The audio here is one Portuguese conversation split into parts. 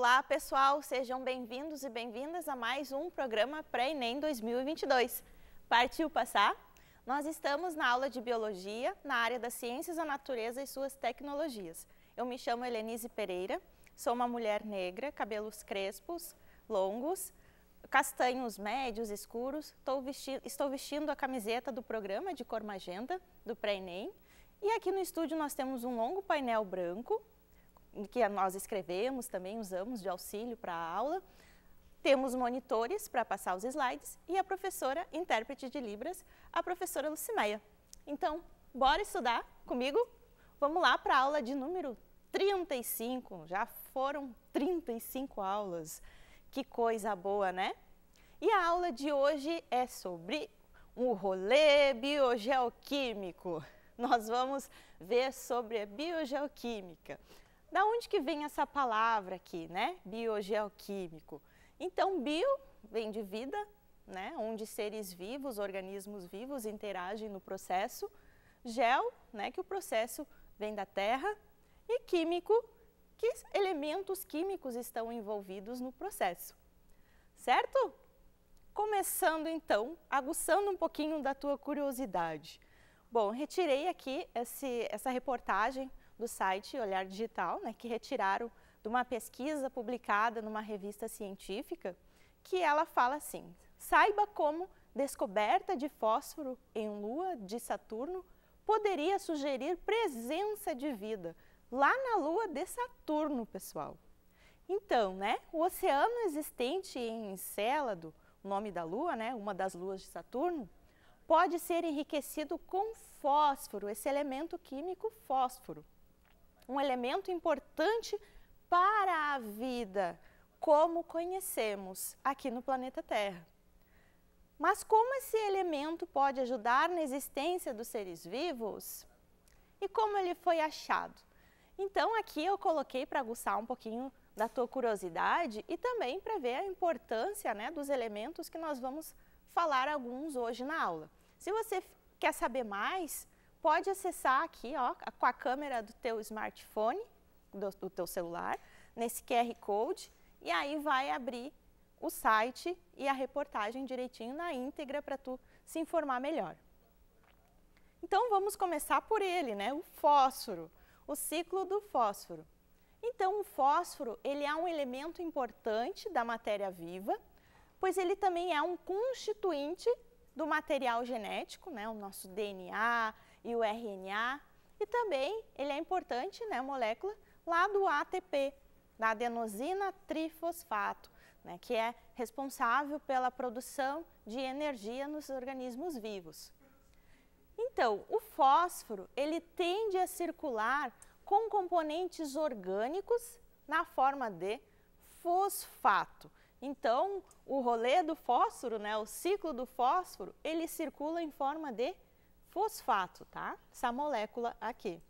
Olá, pessoal, sejam bem-vindos e bem-vindas a mais um programa Pré-ENEM 2022. Partiu passar? Nós estamos na aula de Biologia, na área das Ciências da Natureza e suas tecnologias. Eu me chamo Helenise Pereira, sou uma mulher negra, cabelos crespos, longos, castanhos médios, escuros. Vesti estou vestindo a camiseta do programa de cor magenta do Pré-ENEM. E aqui no estúdio nós temos um longo painel branco que nós escrevemos também, usamos de auxílio para a aula. Temos monitores para passar os slides e a professora, intérprete de Libras, a professora Lucimeia. Então, bora estudar comigo? Vamos lá para a aula de número 35. Já foram 35 aulas. Que coisa boa, né? E a aula de hoje é sobre um rolê biogeoquímico. Nós vamos ver sobre a biogeoquímica. Da onde que vem essa palavra aqui, né? Biogeoquímico. Então, bio vem de vida, né? Onde seres vivos, organismos vivos interagem no processo. Gel, né? Que o processo vem da terra. E químico, que elementos químicos estão envolvidos no processo. Certo? Começando então, aguçando um pouquinho da tua curiosidade. Bom, retirei aqui esse, essa reportagem do site Olhar Digital, né, que retiraram de uma pesquisa publicada numa revista científica, que ela fala assim: saiba como descoberta de fósforo em lua de Saturno poderia sugerir presença de vida lá na lua de Saturno, pessoal. Então, né, o oceano existente em Encélado, o nome da lua, né, uma das luas de Saturno, pode ser enriquecido com fósforo, esse elemento químico fósforo um elemento importante para a vida, como conhecemos aqui no planeta Terra. Mas como esse elemento pode ajudar na existência dos seres vivos? E como ele foi achado? Então, aqui eu coloquei para aguçar um pouquinho da tua curiosidade e também para ver a importância né, dos elementos que nós vamos falar alguns hoje na aula. Se você quer saber mais, pode acessar aqui ó, com a câmera do teu smartphone, do, do teu celular, nesse QR Code, e aí vai abrir o site e a reportagem direitinho na íntegra para tu se informar melhor. Então vamos começar por ele, né? O fósforo, o ciclo do fósforo. Então o fósforo, ele é um elemento importante da matéria viva, pois ele também é um constituinte do material genético, né? O nosso DNA, e o RNA. E também ele é importante, né, molécula, lá do ATP, da adenosina trifosfato, né, que é responsável pela produção de energia nos organismos vivos. Então, o fósforo, ele tende a circular com componentes orgânicos na forma de fosfato. Então, o rolê do fósforo, né, o ciclo do fósforo, ele circula em forma de fosfato fosfato, tá? Essa molécula aqui.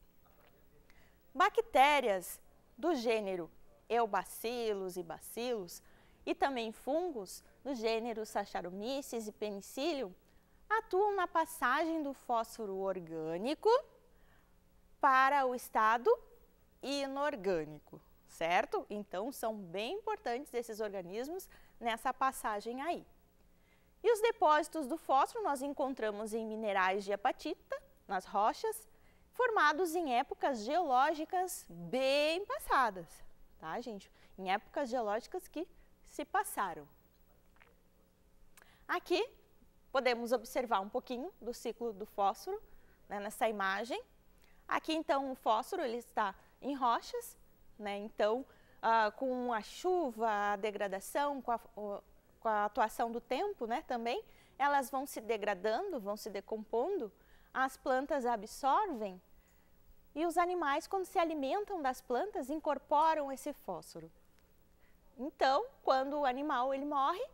Bactérias do gênero Eubacilos e bacilos e também fungos do gênero Saccharomyces e Penicillium atuam na passagem do fósforo orgânico para o estado inorgânico, certo? Então são bem importantes esses organismos nessa passagem aí. E os depósitos do fósforo nós encontramos em minerais de apatita, nas rochas, formados em épocas geológicas bem passadas, tá, gente? Em épocas geológicas que se passaram. Aqui podemos observar um pouquinho do ciclo do fósforo né, nessa imagem. Aqui então o fósforo ele está em rochas, né? Então ah, com a chuva, a degradação, com a, com a atuação do tempo né, também, elas vão se degradando, vão se decompondo, as plantas absorvem e os animais, quando se alimentam das plantas, incorporam esse fósforo. Então, quando o animal ele morre,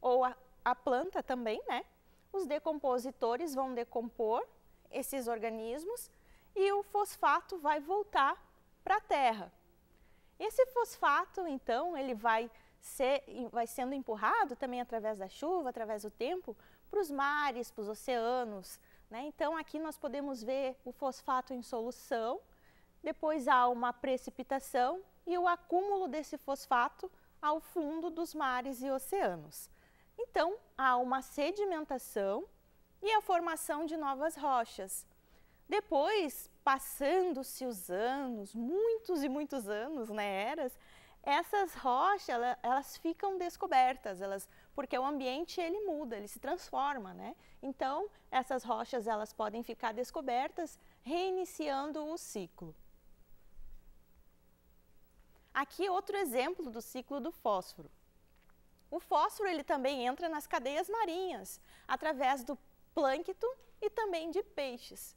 ou a, a planta também, né? Os decompositores vão decompor esses organismos e o fosfato vai voltar para a terra. Esse fosfato, então, ele vai ser, vai sendo empurrado também através da chuva, através do tempo, para os mares, para os oceanos. Né? Então, aqui nós podemos ver o fosfato em solução, depois há uma precipitação e o acúmulo desse fosfato ao fundo dos mares e oceanos. Então, há uma sedimentação e a formação de novas rochas. Depois, passando-se os anos, muitos e muitos anos, né, eras, essas rochas elas ficam descobertas, elas porque o ambiente ele muda, ele se transforma, né? Então essas rochas elas podem ficar descobertas, reiniciando o ciclo. Aqui outro exemplo do ciclo do fósforo. O fósforo ele também entra nas cadeias marinhas através do plâncton e também de peixes.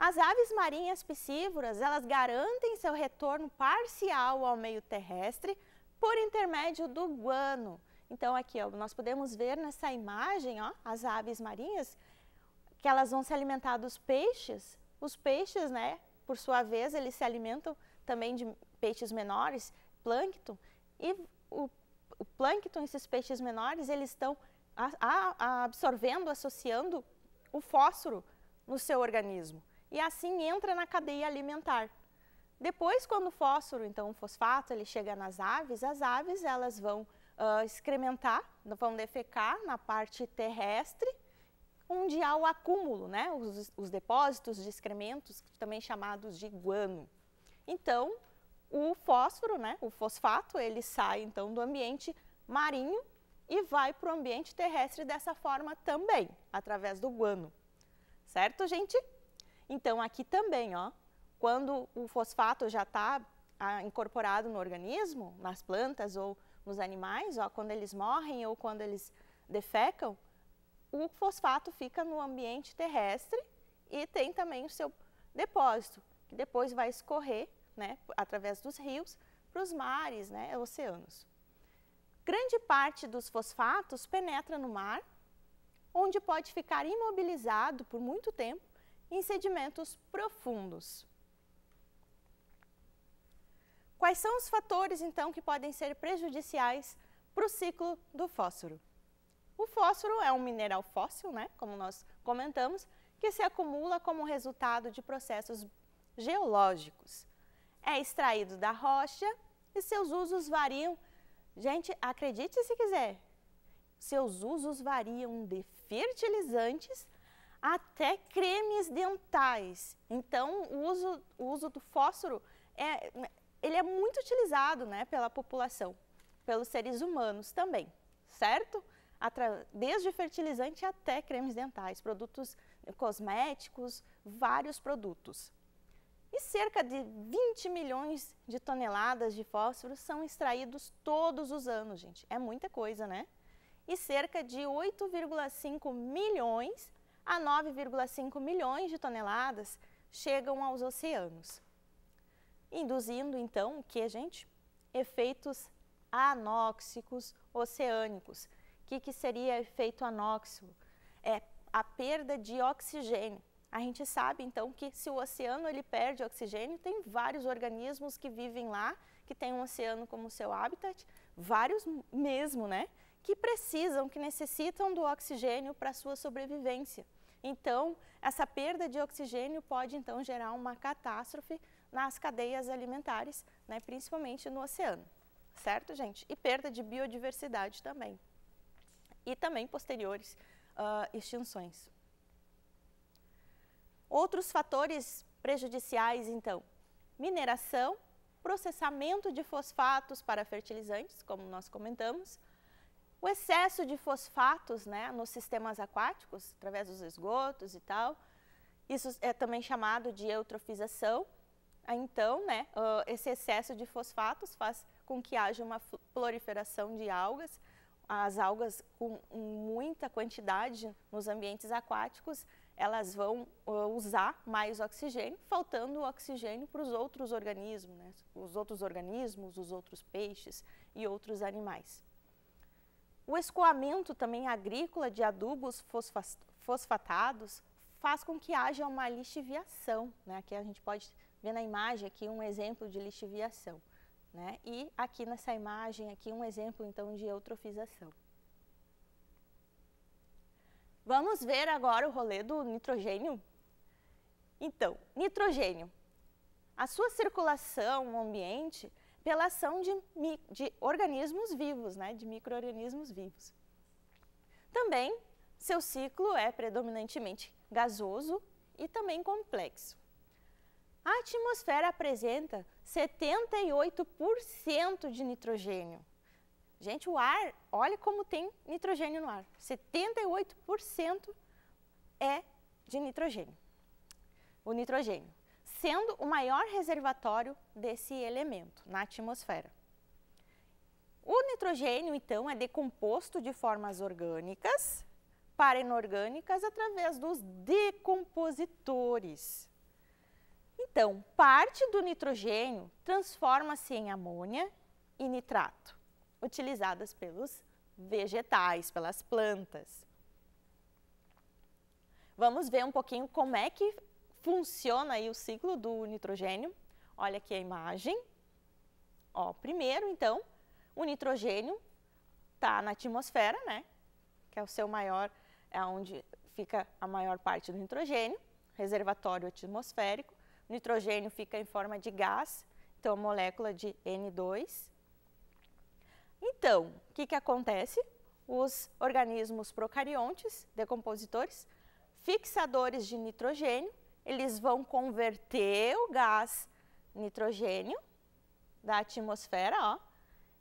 As aves marinhas piscívoras, elas garantem seu retorno parcial ao meio terrestre por intermédio do guano. Então aqui, ó, nós podemos ver nessa imagem, ó, as aves marinhas, que elas vão se alimentar dos peixes. Os peixes, né, por sua vez, eles se alimentam também de peixes menores, plâncton, e o, o plâncton, esses peixes menores, eles estão absorvendo, associando o fósforo no seu organismo e assim entra na cadeia alimentar. Depois, quando o fósforo, então o fosfato, ele chega nas aves, as aves elas vão uh, excrementar, vão defecar na parte terrestre, onde há o acúmulo, né? Os, os depósitos de excrementos, também chamados de guano. Então, o fósforo, né? O fosfato, ele sai então do ambiente marinho e vai para o ambiente terrestre dessa forma também, através do guano. Certo, gente? Então, aqui também, ó, quando o fosfato já está ah, incorporado no organismo, nas plantas ou nos animais, ó, quando eles morrem ou quando eles defecam, o fosfato fica no ambiente terrestre e tem também o seu depósito, que depois vai escorrer né, através dos rios para os mares, né, oceanos. Grande parte dos fosfatos penetra no mar, onde pode ficar imobilizado por muito tempo em sedimentos profundos. Quais são os fatores, então, que podem ser prejudiciais para o ciclo do fósforo? O fósforo é um mineral fóssil, né, como nós comentamos, que se acumula como resultado de processos geológicos. É extraído da rocha e seus usos variam. Gente, acredite se quiser, seus usos variam de fertilizantes até cremes dentais. Então, o uso, o uso do fósforo é, ele é muito utilizado né, pela população, pelos seres humanos também, certo? Atra, desde fertilizante até cremes dentais, produtos cosméticos, vários produtos. E cerca de 20 milhões de toneladas de fósforo são extraídos todos os anos, gente. É muita coisa, né? E cerca de 8,5 milhões a 9,5 milhões de toneladas chegam aos oceanos, induzindo então o que, gente? Efeitos anóxicos oceânicos. O que, que seria efeito anóxico? É a perda de oxigênio. A gente sabe então que se o oceano ele perde oxigênio, tem vários organismos que vivem lá, que tem um oceano como seu habitat, vários mesmo, né? Que precisam, que necessitam do oxigênio para sua sobrevivência. Então, essa perda de oxigênio pode então gerar uma catástrofe nas cadeias alimentares, né, principalmente no oceano, certo, gente? E perda de biodiversidade também. E também posteriores uh, extinções. Outros fatores prejudiciais, então, mineração, processamento de fosfatos para fertilizantes, como nós comentamos, o excesso de fosfatos né, nos sistemas aquáticos, através dos esgotos e tal, isso é também chamado de eutrofização. Ah, então, né, esse excesso de fosfatos faz com que haja uma proliferação de algas. As algas com muita quantidade nos ambientes aquáticos, elas vão usar mais oxigênio, faltando oxigênio para os outros organismos, né, os outros organismos, os outros peixes e outros animais. O escoamento também agrícola de adubos fosfatados faz com que haja uma lixiviação, né? Aqui a gente pode ver na imagem aqui um exemplo de lixiviação, né? E aqui nessa imagem aqui um exemplo então de eutrofização. Vamos ver agora o rolê do nitrogênio? Então, nitrogênio. A sua circulação no ambiente pela ação de, de organismos vivos, né, de micro-organismos vivos. Também, seu ciclo é predominantemente gasoso e também complexo. A atmosfera apresenta 78% de nitrogênio. Gente, o ar, olha como tem nitrogênio no ar. 78% é de nitrogênio. O nitrogênio sendo o maior reservatório desse elemento na atmosfera. O nitrogênio, então, é decomposto de formas orgânicas para inorgânicas através dos decompositores. Então, parte do nitrogênio transforma-se em amônia e nitrato, utilizadas pelos vegetais, pelas plantas. Vamos ver um pouquinho como é que funciona aí o ciclo do nitrogênio. Olha aqui a imagem. Ó, primeiro, então, o nitrogênio está na atmosfera, né? Que é o seu maior, é onde fica a maior parte do nitrogênio, reservatório atmosférico. O nitrogênio fica em forma de gás, então, molécula de N2. Então, o que, que acontece? Os organismos procariontes, decompositores, fixadores de nitrogênio, eles vão converter o gás nitrogênio da atmosfera, ó,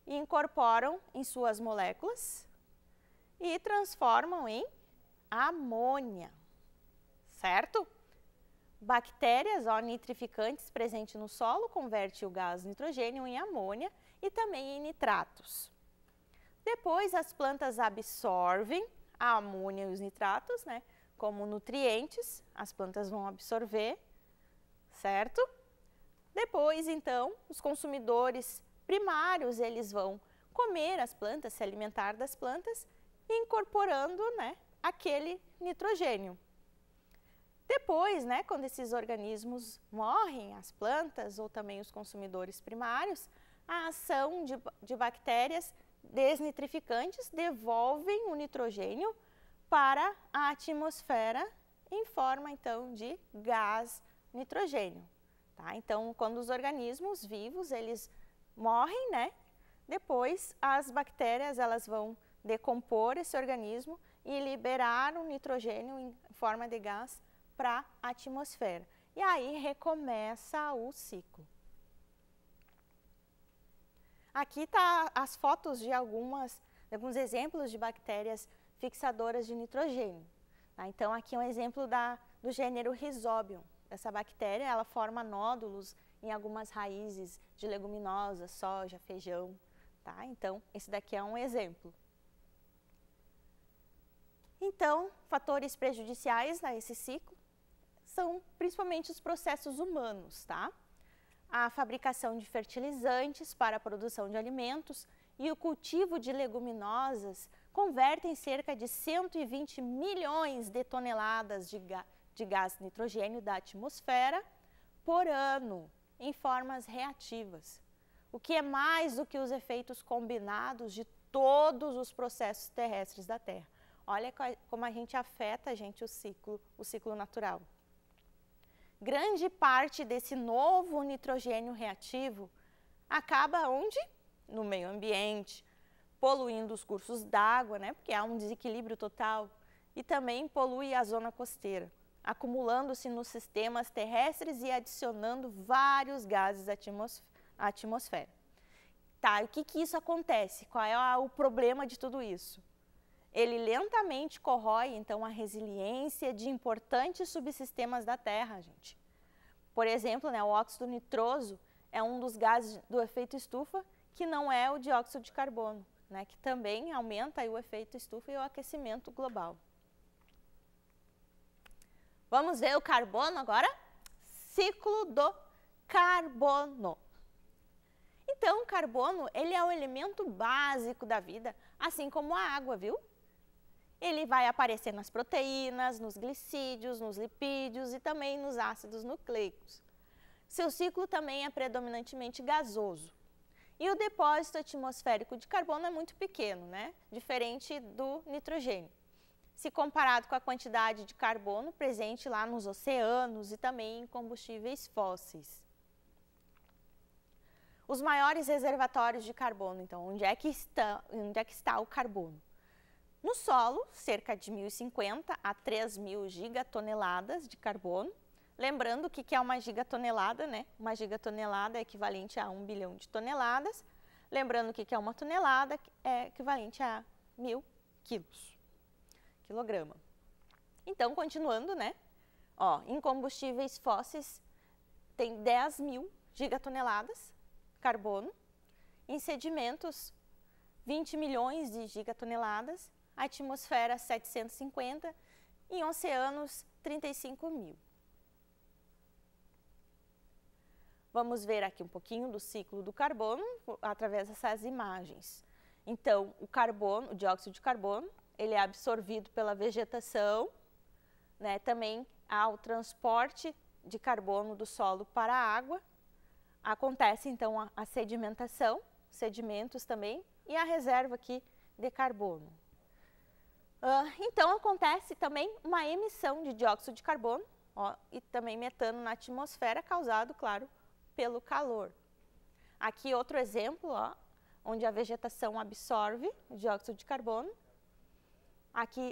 e incorporam em suas moléculas e transformam em amônia, certo? Bactérias ó, nitrificantes presentes no solo converte o gás nitrogênio em amônia e também em nitratos. Depois, as plantas absorvem a amônia e os nitratos, né? como nutrientes, as plantas vão absorver, certo? Depois, então, os consumidores primários, eles vão comer as plantas, se alimentar das plantas, incorporando, né, aquele nitrogênio. Depois, né, quando esses organismos morrem, as plantas ou também os consumidores primários, a ação de, de bactérias desnitrificantes devolvem o nitrogênio para a atmosfera em forma então de gás nitrogênio. Tá? Então, quando os organismos vivos eles morrem, né? Depois as bactérias elas vão decompor esse organismo e liberar o nitrogênio em forma de gás para a atmosfera. E aí recomeça o ciclo. Aqui tá as fotos de algumas alguns exemplos de bactérias fixadoras de nitrogênio. Tá? Então, aqui é um exemplo da, do gênero Rhizobium. Essa bactéria ela forma nódulos em algumas raízes de leguminosas, soja, feijão. Tá? Então, esse daqui é um exemplo. Então, fatores prejudiciais a esse ciclo são principalmente os processos humanos, tá? A fabricação de fertilizantes para a produção de alimentos e o cultivo de leguminosas convertem cerca de 120 milhões de toneladas de, de gás nitrogênio da atmosfera por ano em formas reativas, o que é mais do que os efeitos combinados de todos os processos terrestres da Terra. Olha como a gente afeta, gente, o ciclo, o ciclo natural. Grande parte desse novo nitrogênio reativo acaba onde? No meio ambiente, poluindo os cursos d'água, né, porque há um desequilíbrio total, e também polui a zona costeira, acumulando-se nos sistemas terrestres e adicionando vários gases à atmosfera. Tá, o que, que isso acontece? Qual é o problema de tudo isso? Ele lentamente corrói, então, a resiliência de importantes subsistemas da Terra, gente. Por exemplo, né, o óxido nitroso é um dos gases do efeito estufa que não é o dióxido de carbono né, que também aumenta o efeito estufa e o aquecimento global. Vamos ver o carbono agora? Ciclo do carbono. Então, o carbono ele é o elemento básico da vida, assim como a água, viu? Ele vai aparecer nas proteínas, nos glicídios, nos lipídios e também nos ácidos nucleicos. Seu ciclo também é predominantemente gasoso. E o depósito atmosférico de carbono é muito pequeno, né? diferente do nitrogênio. Se comparado com a quantidade de carbono presente lá nos oceanos e também em combustíveis fósseis. Os maiores reservatórios de carbono, então, onde é que está, onde é que está o carbono? No solo, cerca de 1.050 a 3.000 gigatoneladas de carbono Lembrando que, que é uma gigatonelada, né? Uma gigatonelada é equivalente a 1 bilhão de toneladas. Lembrando que, que é uma tonelada é equivalente a mil quilos, quilograma. Então, continuando, né? Ó, em combustíveis fósseis tem 10 mil gigatoneladas carbono. Em sedimentos, 20 milhões de gigatoneladas. Atmosfera, 750. Em oceanos, 35 mil. Vamos ver aqui um pouquinho do ciclo do carbono através dessas imagens. Então, o carbono, o dióxido de carbono, ele é absorvido pela vegetação, né? Também há o transporte de carbono do solo para a água. Acontece então a, sedimentação, sedimentos também, e a reserva aqui de carbono. Uh, então acontece também uma emissão de dióxido de carbono ó, e também metano na atmosfera, causado, claro, pelo calor. Aqui outro exemplo, ó, onde a vegetação absorve dióxido de carbono. Aqui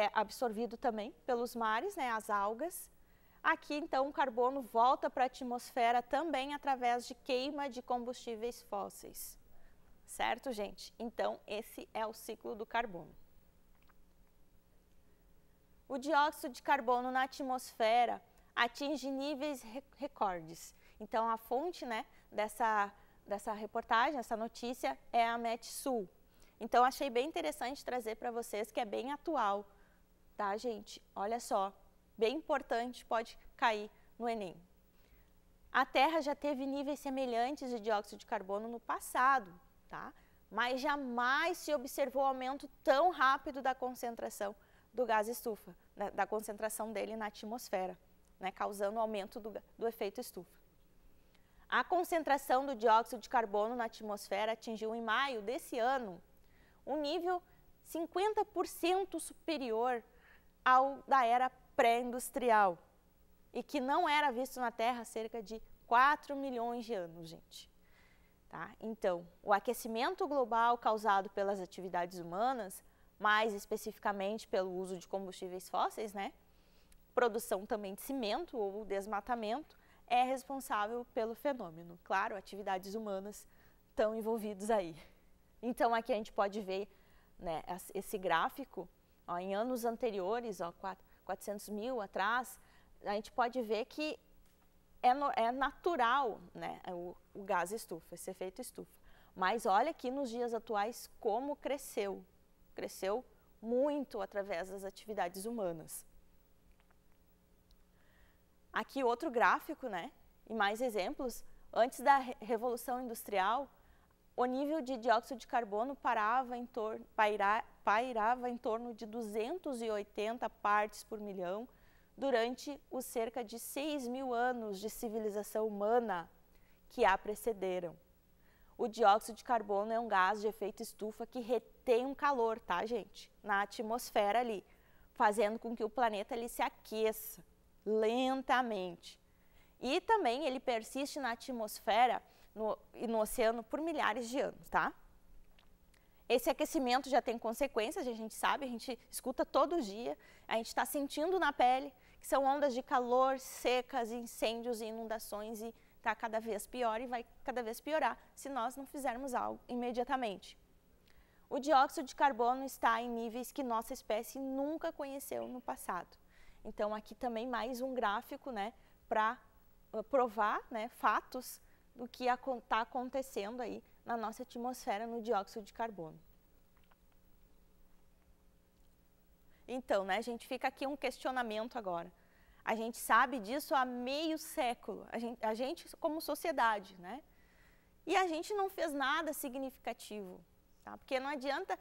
é absorvido também pelos mares, né, as algas. Aqui, então, o carbono volta para a atmosfera também através de queima de combustíveis fósseis. Certo, gente? Então, esse é o ciclo do carbono. O dióxido de carbono na atmosfera atinge níveis recordes. Então, a fonte né, dessa, dessa reportagem, essa notícia, é a MetSul. Então, achei bem interessante trazer para vocês que é bem atual, tá, gente? Olha só, bem importante, pode cair no Enem. A Terra já teve níveis semelhantes de dióxido de carbono no passado, tá? mas jamais se observou aumento tão rápido da concentração do gás estufa, da, né, da concentração dele na atmosfera, né, causando aumento do, do efeito estufa. A concentração do dióxido de carbono na atmosfera atingiu em maio desse ano um nível 50% superior ao da era pré-industrial e que não era visto na Terra há cerca de 4 milhões de anos, gente. Tá? Então, o aquecimento global causado pelas atividades humanas, mais especificamente pelo uso de combustíveis fósseis, né? produção também de cimento ou desmatamento, é responsável pelo fenômeno. Claro, atividades humanas estão envolvidas aí. Então aqui a gente pode ver né, esse gráfico, ó, em anos anteriores, ó, 400 mil atrás, a gente pode ver que é, no, é natural né, o, o gás estufa, esse efeito estufa. Mas olha aqui nos dias atuais como cresceu. Cresceu muito através das atividades humanas. Aqui outro gráfico, né? E mais exemplos. Antes da Revolução Industrial, o nível de dióxido de carbono parava em torno, paira, pairava em torno de 280 partes por milhão durante os cerca de 6 mil anos de civilização humana que a precederam. O dióxido de carbono é um gás de efeito estufa que retém um calor, tá, gente? Na atmosfera ali, fazendo com que o planeta ali se aqueça lentamente. E também ele persiste na atmosfera no, e no oceano por milhares de anos, tá? Esse aquecimento já tem consequências, a gente sabe, a gente escuta todo dia, a gente está sentindo na pele, que são ondas de calor, secas, incêndios e inundações, e está cada vez pior e vai cada vez piorar se nós não fizermos algo imediatamente. O dióxido de carbono está em níveis que nossa espécie nunca conheceu no passado. Então, aqui também mais um gráfico né, para ah, provar né, fatos do que está acontecendo aí na nossa atmosfera no dióxido de carbono. Então, né, a gente fica aqui um questionamento agora. A gente sabe disso há meio século, a gente, a gente como sociedade, né? E a gente não fez nada significativo, tá? Porque não adianta...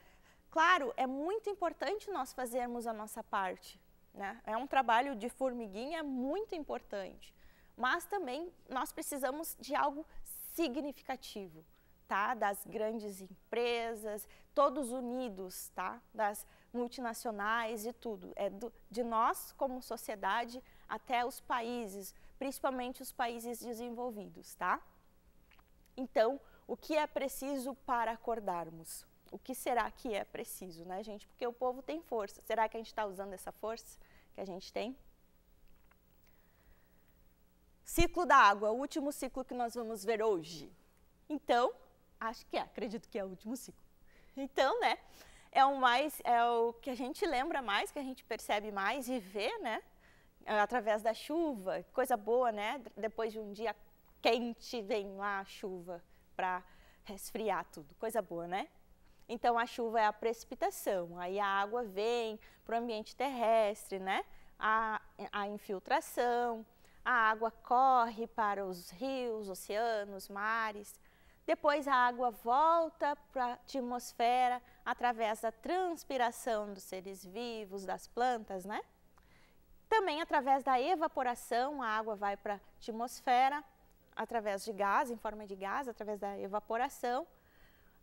Claro, é muito importante nós fazermos a nossa parte, né? É um trabalho de formiguinha muito importante, mas também nós precisamos de algo significativo, tá? Das grandes empresas, todos unidos, tá? Das multinacionais e tudo. É do, de nós como sociedade até os países, principalmente os países desenvolvidos, tá? Então, o que é preciso para acordarmos? O que será que é preciso, né, gente? Porque o povo tem força. Será que a gente está usando essa força? que a gente tem. Ciclo da água, o último ciclo que nós vamos ver hoje. Então, acho que é, acredito que é o último ciclo. Então, né, é o mais, é o que a gente lembra mais, que a gente percebe mais e vê, né, é através da chuva, coisa boa, né, depois de um dia quente vem lá a chuva para resfriar tudo, coisa boa, né? Então a chuva é a precipitação, aí a água vem para o ambiente terrestre, né? A, a infiltração, a água corre para os rios, oceanos, mares. Depois a água volta para a atmosfera através da transpiração dos seres vivos, das plantas, né? Também através da evaporação, a água vai para a atmosfera através de gás, em forma de gás, através da evaporação.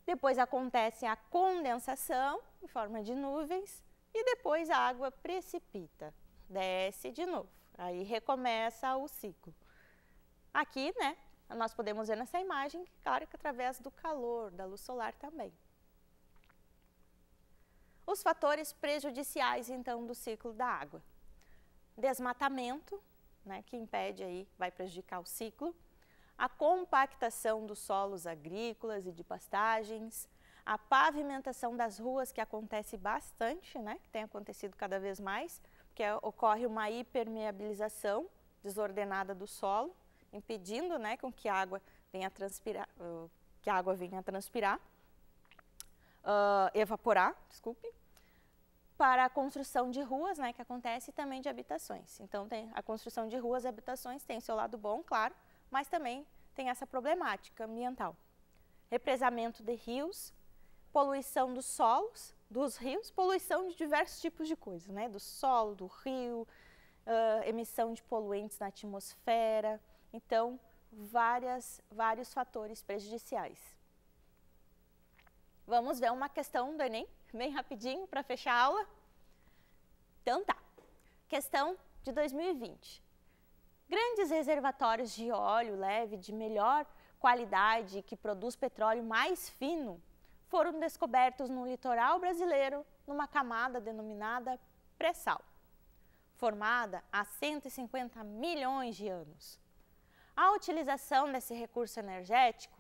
Depois acontece a condensação em forma de nuvens e depois a água precipita, desce de novo. Aí recomeça o ciclo. Aqui, né, nós podemos ver nessa imagem, claro que através do calor, da luz solar também. Os fatores prejudiciais, então, do ciclo da água. Desmatamento, né, que impede aí, vai prejudicar o ciclo a compactação dos solos agrícolas e de pastagens, a pavimentação das ruas, que acontece bastante, né, que tem acontecido cada vez mais, porque é, ocorre uma hipermeabilização desordenada do solo, impedindo né, com que a água venha transpirar, que a água venha transpirar, uh, evaporar, desculpe, para a construção de ruas, né, que acontece também de habitações. Então, tem, a construção de ruas e habitações tem seu lado bom, claro, mas também tem essa problemática ambiental. Represamento de rios, poluição dos solos, dos rios, poluição de diversos tipos de coisas, né? Do solo, do rio, uh, emissão de poluentes na atmosfera. Então, várias, vários fatores prejudiciais. Vamos ver uma questão do Enem, bem rapidinho, para fechar a aula. Então tá. Questão de 2020. Grandes reservatórios de óleo leve de melhor qualidade que produz petróleo mais fino foram descobertos no litoral brasileiro numa camada denominada pré-sal, formada há 150 milhões de anos. A utilização desse recurso energético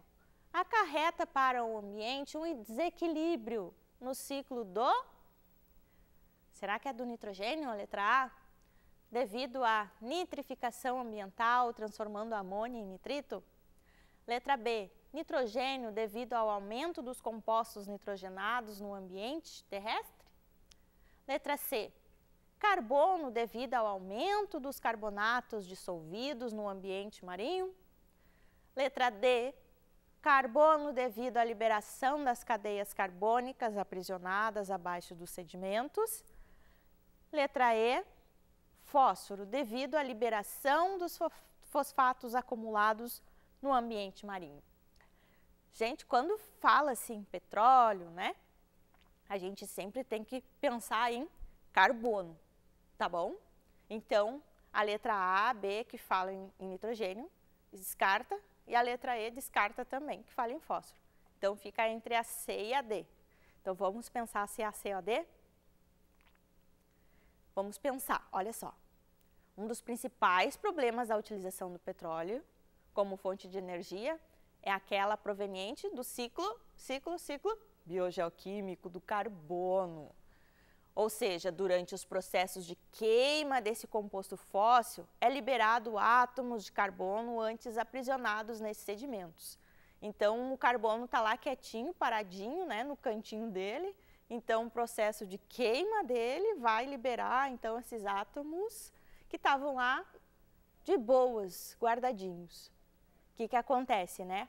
acarreta para o ambiente um desequilíbrio no ciclo do. Será que é do nitrogênio a letra A? devido à nitrificação ambiental, transformando amônia em nitrito? Letra B, nitrogênio devido ao aumento dos compostos nitrogenados no ambiente terrestre? Letra C, carbono devido ao aumento dos carbonatos dissolvidos no ambiente marinho? Letra D, carbono devido à liberação das cadeias carbônicas aprisionadas abaixo dos sedimentos? Letra E, fósforo devido à liberação dos fosfatos acumulados no ambiente marinho. Gente, quando fala-se em assim, petróleo, né, a gente sempre tem que pensar em carbono, tá bom? Então, a letra A, B, que fala em, em nitrogênio, descarta, e a letra E descarta também, que fala em fósforo. Então, fica entre a C e a D. Então, vamos pensar se é a C ou a D? Vamos pensar, olha só. Um dos principais problemas da utilização do petróleo como fonte de energia é aquela proveniente do ciclo, ciclo, ciclo biogeoquímico do carbono. Ou seja, durante os processos de queima desse composto fóssil, é liberado átomos de carbono antes aprisionados nesses sedimentos. Então, o carbono está lá quietinho, paradinho, né, no cantinho dele. Então, o processo de queima dele vai liberar então esses átomos que estavam lá de boas, guardadinhos. O que, que acontece, né?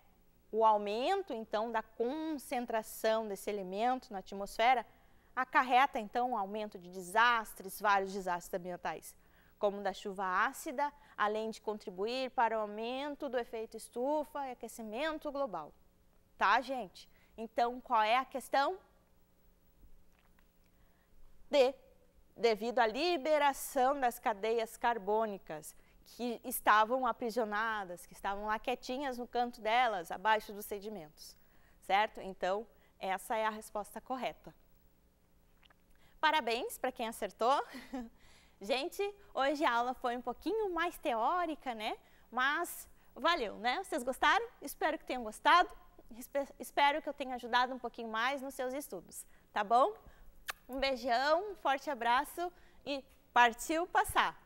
O aumento, então, da concentração desse elemento na atmosfera acarreta, então, um aumento de desastres, vários desastres ambientais, como da chuva ácida, além de contribuir para o aumento do efeito estufa e aquecimento global. Tá, gente? Então, qual é a questão? D devido à liberação das cadeias carbônicas que estavam aprisionadas, que estavam lá quietinhas no canto delas, abaixo dos sedimentos, certo? Então, essa é a resposta correta. Parabéns para quem acertou. Gente, hoje a aula foi um pouquinho mais teórica, né? Mas valeu, né? Vocês gostaram? Espero que tenham gostado. Espero que eu tenha ajudado um pouquinho mais nos seus estudos, tá bom? Um beijão, um forte abraço e partiu passar!